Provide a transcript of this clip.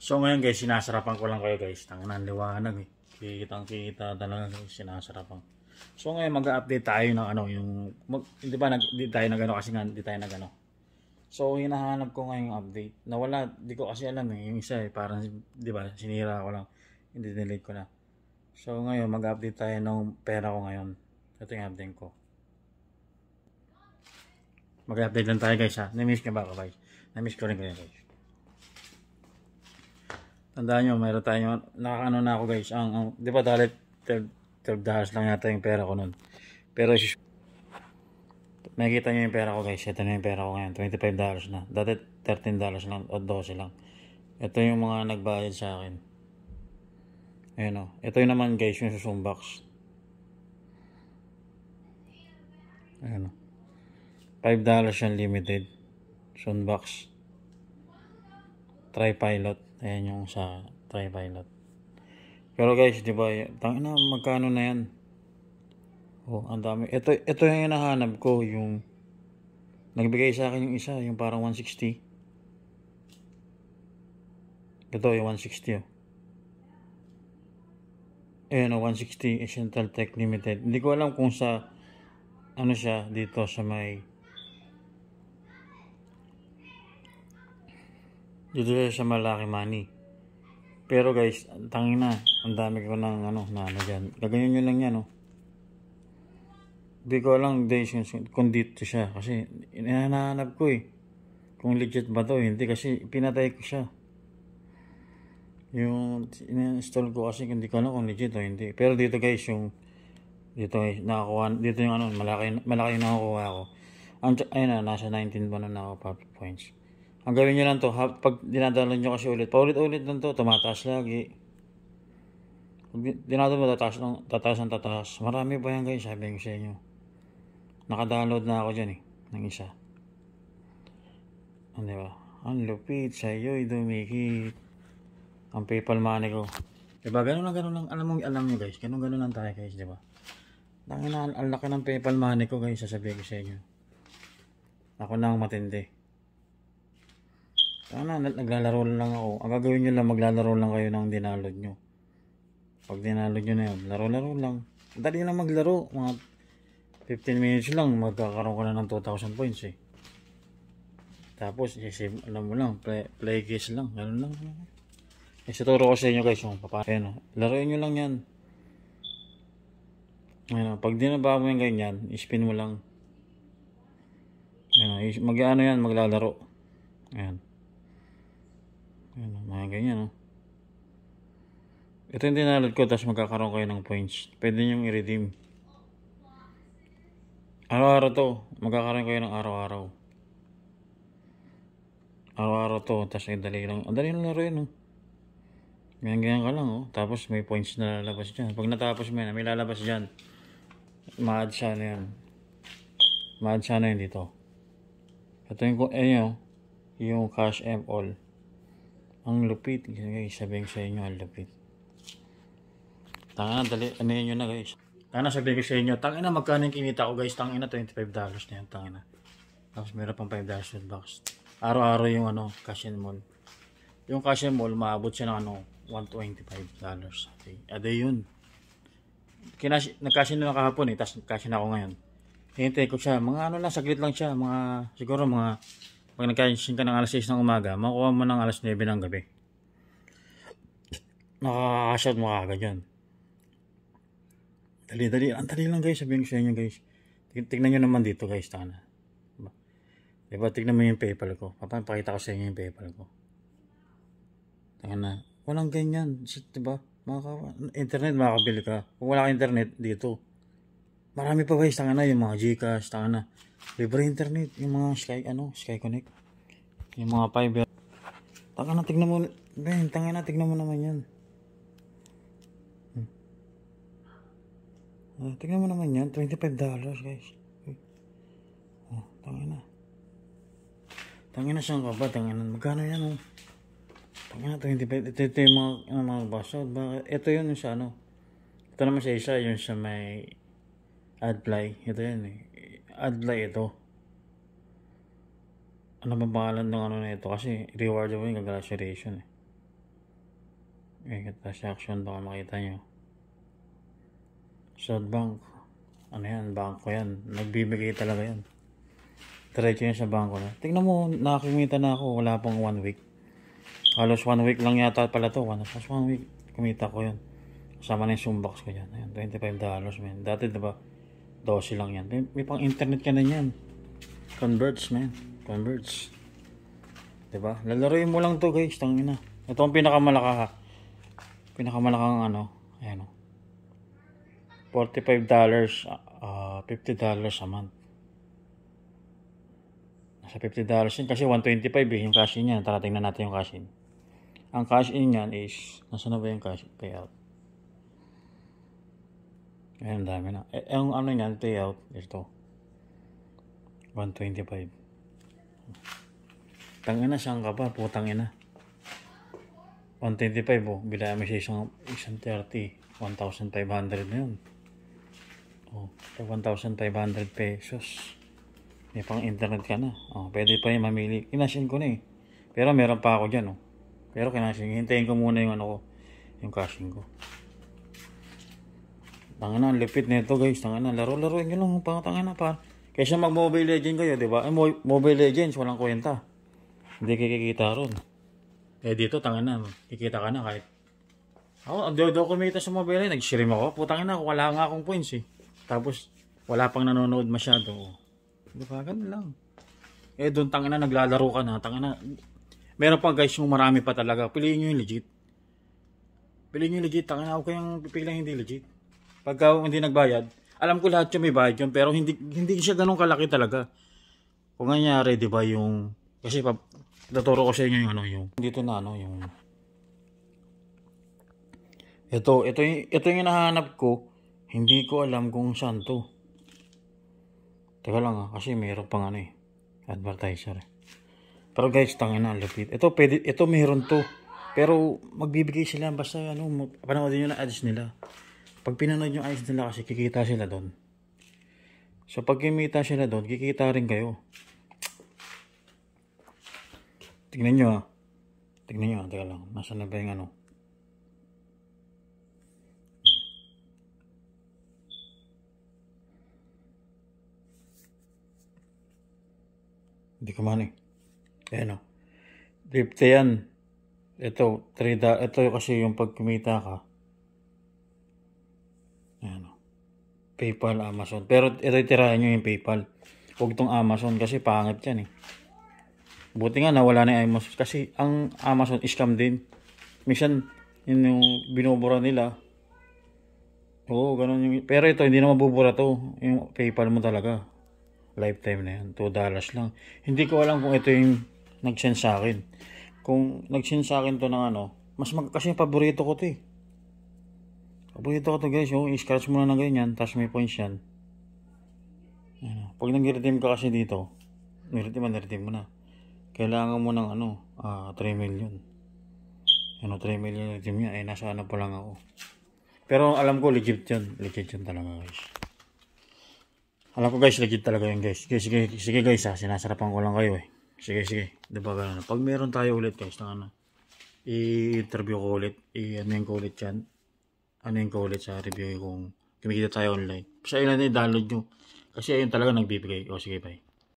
So ngayon guys, sinasarapan ko lang kayo guys. Tanganan liwanag eh. Kikitang kita talaga guys, sinasarapan. So ngayon mag-update tayo ng ano yung mag, di ba nag di tayo nagano kasi nga di tayo nagano. So hinahanap ko ngayon yung update. Nawala, di ko kasi alam eh. Yung isa eh, parang di ba sinira ko lang. Hindi delete ko na. So ngayon mag-update tayo ng pera ko ngayon. Ito yung update ko. Mag-update lang tayo guys ha. Na-miss nyo ba ako guys? Na-miss ko rin kayo guys. Tandaan nyo, mayroon tayo, nakakano na ako guys. Ang, ang di ba dahil 12, 12 dollars lang yata yung pera ko nun. Pero nakikita nyo yung pera ko guys. Ito na yung pera ko ngayon. 25 dollars na. Dati 13 dollars lang o 12 lang. Ito yung mga nagbayad sa akin. Ayan o. Oh. Ito yung naman guys yung susumbox. Ayan o. 5 dollars yung limited. Sunbox. Tripilot. Ayan yung sa triviolet. Pero guys, di ba, tangina, magkano na yan? Oh, ang dami. Ito, ito yung hinahanap ko, yung nagbigay sa akin yung isa, yung parang 160. Ito, yung 160. Oh. Ayan, oh, 160 Essential Tech Limited. Hindi ko alam kung sa, ano siya, dito sa may Dito tayo sa malaki money. Pero guys, tangin na. Ang dami ko ng ano, na ano dyan. Gaganyan nyo lang yan, oh. Hindi ko alam days kung dito siya. Kasi, inahanap ko eh. Kung legit ba to, hindi. Kasi, pinatay ko siya. Yung, in-install ko kasi, hindi ko alam kung legit o hindi. Pero dito guys, yung, dito guys, eh, nakakuha, dito yung ano, malaki, malaki yung nakakuha ko. Ang, ayun na, nasa 19 pa na ako, points. Ang gawin nyo lang to, pag dinadala nyo kasi ulit, paulit-ulit lang to, tumataas lagi. Pag dinadalan mo, tataas ng tataas ng tataas. Marami pa yan guys, sabi ko sa inyo. Nakadownload na ako dyan eh, ng isa. Ano ba? Ang lupit sa'yo'y dumikit. Ang PayPal money ko. Diba? Ganun lang, ganun lang. Alam mo, alam nyo guys. Ganun, ganun lang tayo guys, diba? Tangin na, ang laki ng PayPal money ko guys, sasabihin ko sa inyo. Ako na ang matindi. Sana naglalaro lang ako. Ang gagawin nyo lang, maglalaro lang kayo ng dinalod nyo. Pag dinalod nyo na yun, laro-laro lang. Dali lang maglaro. Mga 15 minutes lang, magkakaroon ka na ng 2,000 points eh. Tapos, isip, alam mo lang, play, play case lang, ganun lang. Isituro ko sa inyo guys yung papa. Ayan, oh. laruin nyo lang yan. Ayan, oh. pag dinaba mo yung ganyan, spin mo lang. Ayan, oh. mag-ano yan, maglalaro. Ayan. Ayan, mga ganyan, no? Ito yung dinalad ko, tapos magkakaroon kayo ng points. Pwede nyo i-redeem. Araw-araw to. Magkakaroon kayo ng araw-araw. Araw-araw to. Tapos ang dali lang. Ang dali lang laro yun, no? Ganyan-ganyan ka lang, oh. Tapos may points na lalabas dyan. Pag natapos mo yan, may lalabas dyan. Ma-add siya na yan. Ma-add siya na yan dito. Ito yung, eh, yung, oh. yung cash M all. Ang lupit. Guys, sabihin ko sa inyo, ang lupit. Tanga na, dali. Ano yun na guys? Tanga na, sabihin ko sa inyo. Tanga na, magkano yung kinita ko guys? Tanga na, $25 na yan. Tanga na. Tapos meron pang $5 yung box. Araw-araw yung ano, cash and mall. Yung cash and mall, maabot siya ng ano, $125. dollars Okay. Aday yun. Kinash, nagcash na kahapon eh. Tapos cash na ako ngayon. Hintay ko siya. Mga ano lang, saglit lang siya. Mga, siguro mga pag nagkaising ka ng alas 6 ng umaga, makuha mo ng alas 9 ng gabi. Nakakashot mo agad yan. Dali, dali. Ang dali lang guys, sabihin ko sa inyo guys. Tignan nyo naman dito guys, tana. Diba, diba tignan mo yung PayPal ko. Papakita ko sa inyo yung PayPal ko. Tingnan na. Walang ganyan. Shit, diba? Makaka- internet makakabili ka. Kung wala ka internet dito, Marami pa guys, tanga na yung mga Gcash, tanga na. Libre internet, yung mga Sky, ano, Sky Connect. Yung mga fiber. Tanga na, tignan mo, Ben, tanga na, tignan mo naman yan. Hmm. Ah, tignan mo naman yan, 25 dollars guys. Hmm. Oh, tanga na. Tanga na siyang kaba, tanga na. Magkano yan oh? Tanga na, 25. Ito, ito yung mga, ano, mga basod. Ito yun yung sa ano. Ito naman sa isa, yung sa may Adlay. Ito yan eh. Adlay ito. Ano ba pangalan ng ano na ito? Kasi reward mo yung congratulation eh. Eh, transaction baka makita nyo. South Bank. Ano yan? Banko yan. Nagbibigay talaga yan. Diretso yan sa banko na. Tingnan mo, nakakimita na ako. Wala pang one week. Halos one week lang yata pala to. One, one week. Kumita ko yun. Kasama na yung sumbox ko yan. Ayan, $25 dollars man. Dati diba? 12 lang yan. May, may pang internet ka na yan. Converts, man. Converts. Diba? Lalaroin mo lang to, guys. Tangin na. Ito ang pinakamalaka. Pinakamalakang ano. Ayan o. $45, uh, $50 a month. Nasa $50 yun. Kasi $125 eh, yung cash in yan. Tara, tingnan natin yung cash in. Ang cash in yan is, nasa na ba yung cash payout? Ayun, dami na. Eh, eh ang ano niyan, payout, ito. 125. Tangina, siyang ka pa, putang 125 oh, bilaya mo siya isang, isang 1,500 na yun. Oh, 1,500 pesos. May pang internet ka na. Oh, pwede pa yung mamili. Kinashin ko na eh. Pero meron pa ako dyan oh. Pero kinashin, hintayin ko muna yung ano ko, yung cashing ko. Tanga na, lipit nito guys. Tanga na, laro-laroin nyo lang. Pangatanga na pa. Kaysa mag-mobile legend kayo, di ba? Eh, mobile legends, walang kwenta. Hindi kikikita ron. Eh dito, tanga na. Kikita ka na kahit. Ako, ang dodo kumita sa mobile legends. Nag-stream ako. Putangin na, wala nga akong points eh. Tapos, wala pang nanonood masyado. Oh. Di ba? Ganun lang. Eh, doon tanga na, naglalaro ka na. Tanga na. Meron pa guys yung marami pa talaga. Piliin nyo yung legit. Piliin nyo yung legit. Tanga na, ako kayang pipilang hindi legit. Pagka hindi nagbayad, alam ko lahat yung may bayad yun, pero hindi, hindi siya ganun kalaki talaga. Kung nangyari, di ba, yung, kasi pa, tuturo ko sa inyo yung ano, yung, dito na, ano, yung, ito, ito, yung, ito yung hinahanap ko, hindi ko alam kung saan to. Teka lang ha, ah, kasi mayroon pang ano eh, advertiser eh. Pero guys, tangin na, lapit. Ito, pwede, ito mayroon to. Pero magbibigay sila basta ano, panoodin nyo na ads nila. Pag pinanood yung eyes nila kasi kikita sila doon. So pag kimita sila doon, kikita rin kayo. Tingnan nyo ah. Tignan nyo ah. Teka lang. Nasaan na ba yung ano? Hindi ko man eh. Ayan o. Ah. Drifte yan. Ito, 3 da, ito kasi yung pag kumita ka PayPal, Amazon. Pero iretirahin nyo yung PayPal. Huwag itong Amazon kasi pangit yan eh. Buti nga nawala na yung Amazon. Kasi ang Amazon scam din. Minsan, yun yung binubura nila. Oo, ganun yung... Pero ito, hindi na mabubura to. Yung PayPal mo talaga. Lifetime na yan. 2 dollars lang. Hindi ko alam kung ito yung nag-send sa akin. Kung nag-send sa akin to ng ano, mas mag... Kasi paborito ko to eh. Kapag ito ko to guys, oh, i-scratch mo na ganyan, tapos may points yan. Ano, Pag nag-redeem ka kasi dito, niredeem mo, niredeem mo na. Kailangan mo ng ano, uh, ah, 3 million. Ano, 3 million redeem niya. Eh, nasa ano pa lang ako. Pero alam ko, legit yun. Legit yun talaga guys. Alam ko guys, legit talaga yan guys. Sige, sige, sige guys ha, ah, sinasarapan ko lang kayo eh. Sige, sige. Diba ganun. Pag meron tayo ulit guys, ng ano, i-interview ko ulit, i-ano ko ulit yan, ano yung ko sa ah, review kung kumikita tayo online. Basta yun na download nyo. Kasi ayun talaga nagbibigay. O sige, bye.